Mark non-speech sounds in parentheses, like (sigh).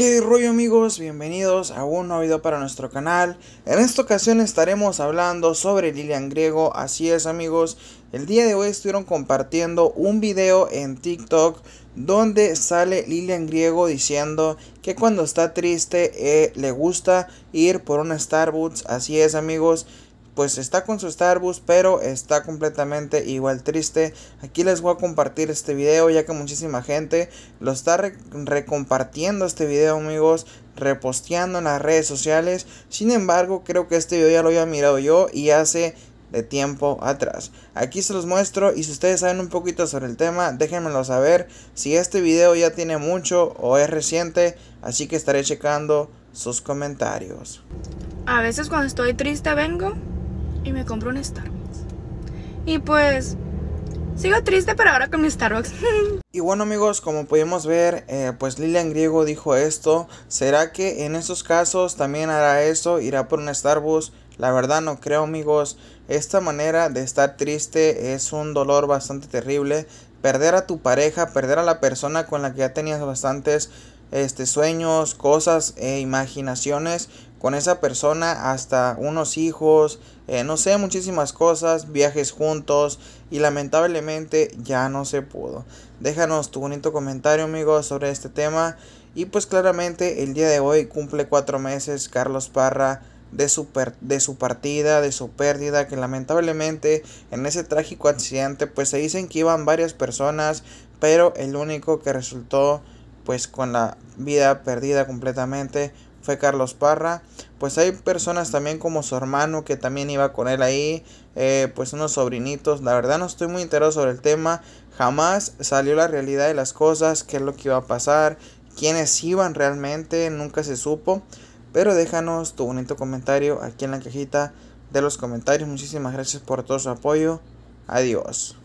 ¿Qué rollo amigos? Bienvenidos a un nuevo video para nuestro canal. En esta ocasión estaremos hablando sobre Lilian Griego. Así es amigos, el día de hoy estuvieron compartiendo un video en TikTok donde sale Lilian Griego diciendo que cuando está triste eh, le gusta ir por una Starbucks. Así es amigos, pues está con su Starbus, pero está completamente igual triste. Aquí les voy a compartir este video, ya que muchísima gente lo está recompartiendo este video, amigos, reposteando en las redes sociales. Sin embargo, creo que este video ya lo había mirado yo y hace de tiempo atrás. Aquí se los muestro y si ustedes saben un poquito sobre el tema, déjenmelo saber. Si este video ya tiene mucho o es reciente, así que estaré checando sus comentarios. A veces cuando estoy triste vengo y me compró un Starbucks. Y pues Sigo triste, pero ahora con mi Starbucks. (laughs) y bueno amigos, como pudimos ver, eh, pues Lilian Griego dijo esto. ¿Será que en estos casos también hará eso? ¿Irá por un Starbucks? La verdad no creo amigos. Esta manera de estar triste es un dolor bastante terrible. Perder a tu pareja, perder a la persona con la que ya tenías bastantes este, sueños, cosas, e imaginaciones con esa persona, hasta unos hijos, eh, no sé, muchísimas cosas, viajes juntos y lamentablemente ya no se pudo. Déjanos tu bonito comentario amigos sobre este tema y pues claramente el día de hoy cumple cuatro meses Carlos Parra de su, de su partida, de su pérdida, que lamentablemente en ese trágico accidente pues se dicen que iban varias personas, pero el único que resultó pues con la vida perdida completamente fue Carlos Parra. Pues hay personas también como su hermano que también iba con él ahí, eh, pues unos sobrinitos. La verdad no estoy muy enterado sobre el tema. Jamás salió la realidad de las cosas, qué es lo que iba a pasar, quiénes iban realmente, nunca se supo. Pero déjanos tu bonito comentario aquí en la cajita de los comentarios. Muchísimas gracias por todo su apoyo. Adiós.